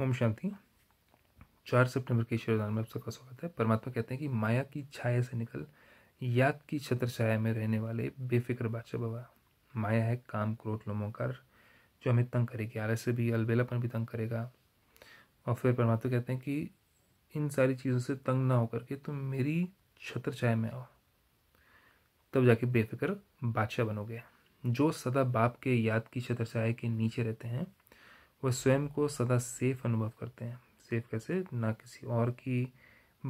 ओम शांति चार सितंबर के ईश्वरदान में आप सबका स्वागत है परमात्मा कहते हैं कि माया की छाया से निकल याद की छत्र छाया में रहने वाले बेफिक्र बादशाह बाबा माया है काम क्रोध लोमोकार जो हमें तंग करेगी आलस से भी अलबेलापन भी तंग करेगा और फिर परमात्मा कहते हैं कि इन सारी चीज़ों से तंग ना होकर के तुम मेरी छत्र छाया में आओ तब जाके बेफिक्र बादशाह बनोगे जो सदा बाप के याद की छत्र छाया के नीचे रहते हैं वह स्वयं को सदा सेफ अनुभव करते हैं सेफ कैसे ना किसी और की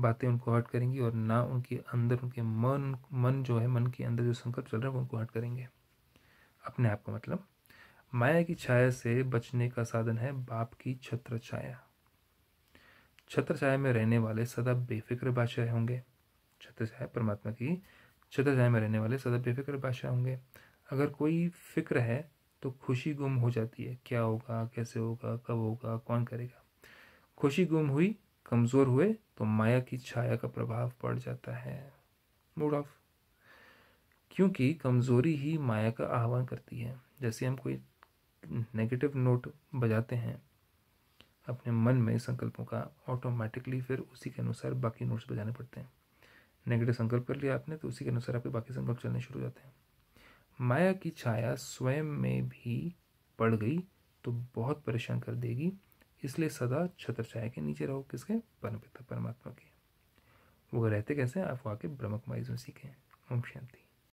बातें उनको हर्ट करेंगी और ना उनके अंदर उनके मन मन जो है मन के अंदर जो संकट चल रहा है वो उनको हर्ट करेंगे अपने आप को मतलब माया की छाया से बचने का साधन है बाप की छत्र छाया छत्र छाया में रहने वाले सदा बेफिक्र बादशाह होंगे छत्र छाया परमात्मा की छत्र छाया में रहने वाले सदा बेफिक्र बादशाह होंगे अगर कोई फिक्र है तो खुशी गुम हो जाती है क्या होगा कैसे होगा कब होगा कौन करेगा खुशी गुम हुई कमज़ोर हुए तो माया की छाया का प्रभाव पड़ जाता है मूड ऑफ क्योंकि कमज़ोरी ही माया का आह्वान करती है जैसे हम कोई नेगेटिव नोट बजाते हैं अपने मन में संकल्पों का ऑटोमेटिकली फिर उसी के अनुसार बाकी नोट्स बजाने पड़ते हैं नेगेटिव संकल्प कर लिया आपने तो उसी के अनुसार आपके बाकी संकल्प चलने शुरू हो जाते हैं माया की छाया स्वयं में भी पड़ गई तो बहुत परेशान कर देगी इसलिए सदा छत्र छाया के नीचे रहो किसके परमपिता परमात्मा के वो रहते कैसे आप आके ब्रह्म कुमारी सीखें ओम शांति